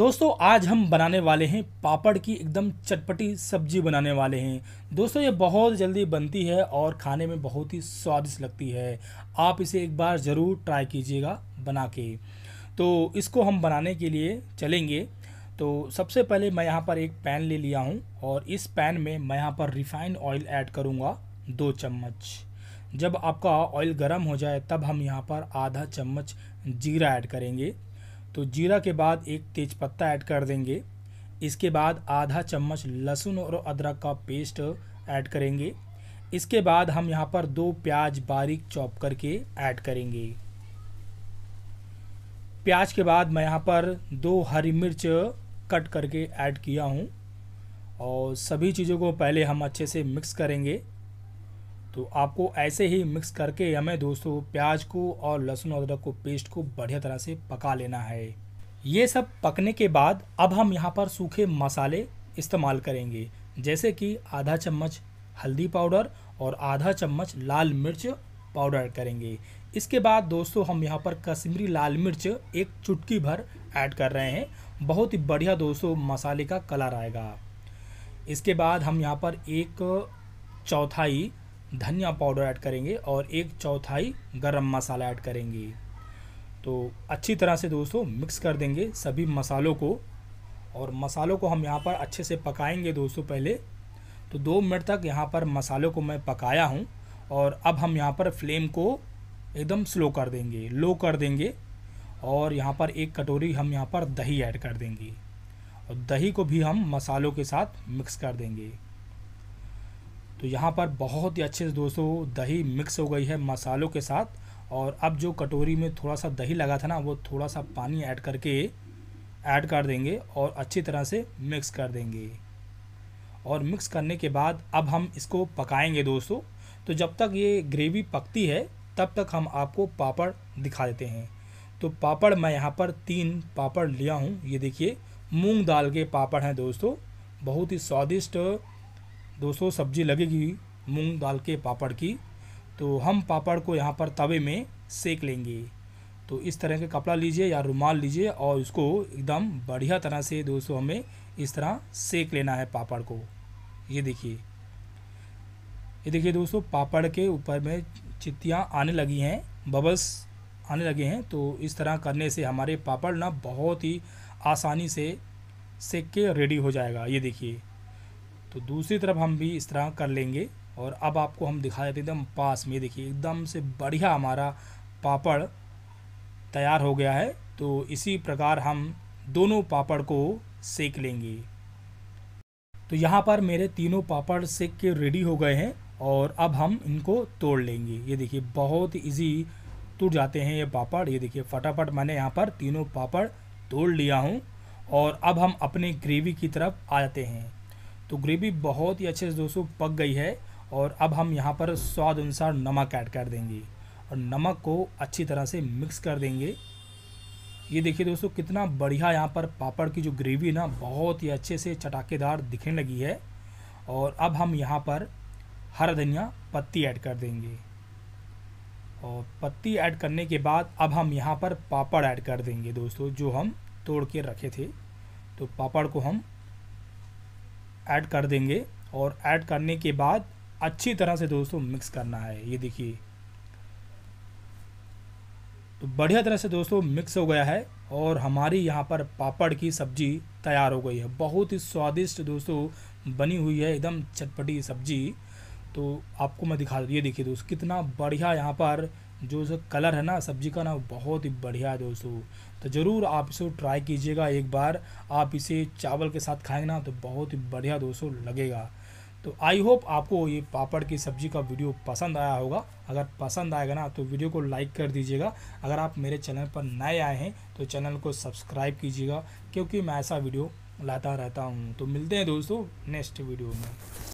दोस्तों आज हम बनाने वाले हैं पापड़ की एकदम चटपटी सब्जी बनाने वाले हैं दोस्तों ये बहुत जल्दी बनती है और खाने में बहुत ही स्वादिष्ट लगती है आप इसे एक बार ज़रूर ट्राई कीजिएगा बना के तो इसको हम बनाने के लिए चलेंगे तो सबसे पहले मैं यहाँ पर एक पैन ले लिया हूँ और इस पैन में मैं यहाँ पर रिफाइंड ऑयल ऐड करूँगा दो चम्मच जब आपका ऑयल गर्म हो जाए तब हम यहाँ पर आधा चम्मच जीरा ऐड करेंगे तो जीरा के बाद एक तेज़पत्ता ऐड कर देंगे इसके बाद आधा चम्मच लहसुन और अदरक का पेस्ट ऐड करेंगे इसके बाद हम यहाँ पर दो प्याज बारीक चॉप करके ऐड करेंगे प्याज के बाद मैं यहाँ पर दो हरी मिर्च कट करके ऐड किया हूँ और सभी चीज़ों को पहले हम अच्छे से मिक्स करेंगे तो आपको ऐसे ही मिक्स करके हमें दोस्तों प्याज को और लहसुन अदरक को पेस्ट को बढ़िया तरह से पका लेना है ये सब पकने के बाद अब हम यहाँ पर सूखे मसाले इस्तेमाल करेंगे जैसे कि आधा चम्मच हल्दी पाउडर और आधा चम्मच लाल मिर्च पाउडर करेंगे इसके बाद दोस्तों हम यहाँ पर कश्मीरी लाल मिर्च एक चुटकी भर ऐड कर रहे हैं बहुत ही बढ़िया दोस्तों मसाले का कलर आएगा इसके बाद हम यहाँ पर एक चौथाई धनिया पाउडर ऐड करेंगे और एक चौथाई गरम मसाला ऐड करेंगे तो अच्छी तरह से दोस्तों मिक्स कर देंगे सभी मसालों को और मसालों को हम यहाँ पर अच्छे से पकाएंगे दोस्तों पहले तो दो मिनट तक यहाँ पर मसालों को मैं पकाया हूँ और अब हम यहाँ पर फ्लेम को एकदम स्लो कर देंगे लो कर देंगे और यहाँ पर एक कटोरी हम यहाँ पर दही ऐड कर देंगे और दही को भी हम मसालों के साथ मिक्स कर देंगे तो यहाँ पर बहुत ही अच्छे से दोस्तों दही मिक्स हो गई है मसालों के साथ और अब जो कटोरी में थोड़ा सा दही लगा था ना वो थोड़ा सा पानी ऐड करके ऐड कर देंगे और अच्छी तरह से मिक्स कर देंगे और मिक्स करने के बाद अब हम इसको पकाएंगे दोस्तों तो जब तक ये ग्रेवी पकती है तब तक हम आपको पापड़ दिखा देते हैं तो पापड़ मैं यहाँ पर तीन पापड़ लिया हूँ ये देखिए मूंग दाल के पापड़ हैं दोस्तों बहुत ही स्वादिष्ट दोस्तों सब्जी लगेगी मूंग दाल के पापड़ की तो हम पापड़ को यहाँ पर तवे में सेक लेंगे तो इस तरह के कपड़ा लीजिए या रुमाल लीजिए और उसको एकदम बढ़िया तरह से दोस्तों हमें इस तरह सेक लेना है पापड़ को ये देखिए ये देखिए दोस्तों पापड़ के ऊपर में चित्तियाँ आने लगी हैं बबल्स आने लगे हैं तो इस तरह करने से हमारे पापड़ ना बहुत ही आसानी से सेक के रेडी हो जाएगा ये देखिए तो दूसरी तरफ हम भी इस तरह कर लेंगे और अब आपको हम दिखा देते एकदम पास में देखिए एकदम से बढ़िया हमारा पापड़ तैयार हो गया है तो इसी प्रकार हम दोनों पापड़ को सेक लेंगे तो यहाँ पर मेरे तीनों पापड़ सेक के रेडी हो गए हैं और अब हम इनको तोड़ लेंगे ये देखिए बहुत इजी टूट जाते हैं ये पापड़ ये देखिए फटाफट मैंने यहाँ पर तीनों पापड़ तोड़ लिया हूँ और अब हम अपने ग्रेवी की तरफ आ जाते हैं तो ग्रेवी बहुत ही अच्छे से दोस्तों पक गई है और अब हम यहाँ पर स्वाद अनुसार नमक ऐड कर देंगे और नमक को अच्छी तरह से मिक्स कर देंगे ये देखिए दोस्तों कितना बढ़िया यहाँ पर पापड़ की जो ग्रेवी ना बहुत ही अच्छे से चटाकेदार दिखने लगी है और अब हम यहाँ पर हरा धनिया पत्ती ऐड कर देंगे और पत्ती ऐड करने के बाद अब हम यहाँ पर पापड़ ऐड कर देंगे दोस्तों जो हम तोड़ के रखे थे तो पापड़ को हम ऐड कर देंगे और ऐड करने के बाद अच्छी तरह से दोस्तों मिक्स करना है ये देखिए तो बढ़िया तरह से दोस्तों मिक्स हो गया है और हमारी यहाँ पर पापड़ की सब्ज़ी तैयार हो गई है बहुत ही स्वादिष्ट दोस्तों बनी हुई है एकदम चटपटी सब्ज़ी तो आपको मैं दिखा ये देखिए दोस्तों कितना बढ़िया यहाँ पर जो इसका कलर है ना सब्जी का ना बहुत ही बढ़िया है दोस्तों तो ज़रूर आप इसे ट्राई कीजिएगा एक बार आप इसे चावल के साथ खाएंगे ना तो बहुत ही बढ़िया दोस्तों लगेगा तो आई होप आपको ये पापड़ की सब्ज़ी का वीडियो पसंद आया होगा अगर पसंद आएगा ना तो वीडियो को लाइक कर दीजिएगा अगर आप मेरे चैनल पर नए आए हैं तो चैनल को सब्सक्राइब कीजिएगा क्योंकि मैं ऐसा वीडियो लाता रहता हूँ तो मिलते हैं दोस्तों नेक्स्ट वीडियो में